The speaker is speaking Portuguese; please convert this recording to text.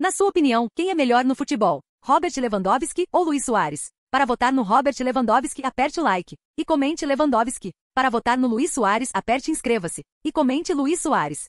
Na sua opinião, quem é melhor no futebol? Robert Lewandowski ou Luiz Soares? Para votar no Robert Lewandowski, aperte o like e comente Lewandowski. Para votar no Luiz Soares, aperte inscreva-se e comente Luiz Soares.